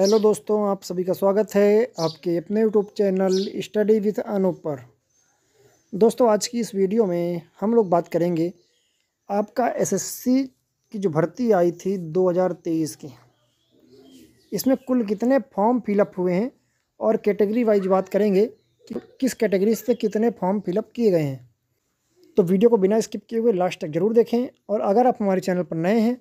hello दोस्तों आप सभी का स्वागत है आपके अपने YouTube channel study with Anoop पर दोस्तों आज की इस वीडियो में हम लोग बात करेंगे आपका एसएससी की जो भर्ती आई थी 2023 की इसमें कुल कितने फॉर्म फिलअप हुए हैं और कैटेगरी वाइज बात करेंगे कि किस कैटेगरी से कितने फॉर्म फिलअप किए गए हैं तो वीडियो को बिना स्किप किए हुए लास्ट तक ज़रूर देखें और अगर आप हमारे चैनल पर नए हैं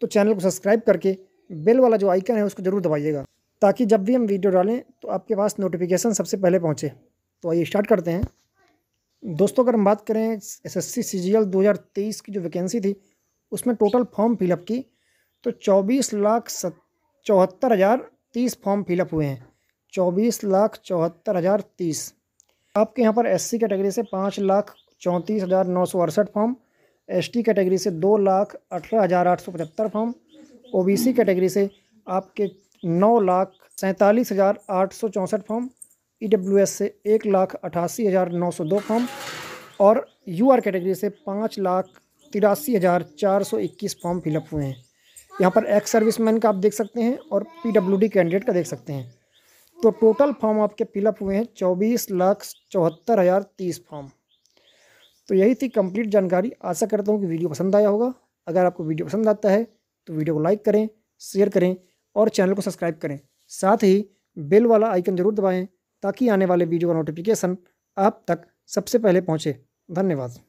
तो चैनल को सब्सक्राइब करके बेल वाला जो आइकन है उसको ज़रूर दबाइएगा ताकि जब भी हम वीडियो डालें तो आपके पास नोटिफिकेशन सबसे पहले पहुँचे तो आइए स्टार्ट करते हैं दोस्तों अगर हम बात करें S S C C G L दो हज़ार तेईस की जो वैकेंसी थी उसमें टोटल फॉर्म फिलअप की तो चौबीस लाख चौहत्तर हज़ार तीस फॉर्म फिलअप हुए हैं चौबीस लाख चौहत्तर हज़ार तीस आपके यहाँ पर एससी कैटेगरी से पाँच लाख चौंतीस हज़ार नौ सौ अड़सठ फॉर्म एसटी कैटेगरी से दो लाख अठारह हज़ार आठ सौ पचहत्तर फॉर्म ओबीसी कैटेगरी से आपके नौ लाख सैंतालीस हज़ार आठ सौ चौंसठ फॉर्म ई e से एक लाख अठासी हज़ार नौ सौ दो फॉर्म और यू आर कैटेगरी से पाँच लाख तिरासी हज़ार चार सौ इक्कीस फॉर्म फिलअप हुए हैं यहाँ पर एक्स सर्विस मैन का आप देख सकते हैं और पी डब्ल्यू डी कैंडिडेट का देख सकते हैं तो टोटल फॉर्म आपके फिलअप हुए हैं चौबीस लाख चौहत्तर हज़ार तीस फॉर्म तो यही थी कंप्लीट जानकारी आशा करता हूँ कि वीडियो पसंद आया होगा अगर आपको वीडियो पसंद आता है तो वीडियो को लाइक करें शेयर करें और चैनल को सब्सक्राइब करें साथ ही बेल वाला आइकन ज़रूर दबाएँ ताकि आने वाले वीडियो का नोटिफिकेशन आप तक सबसे पहले पहुँचे धन्यवाद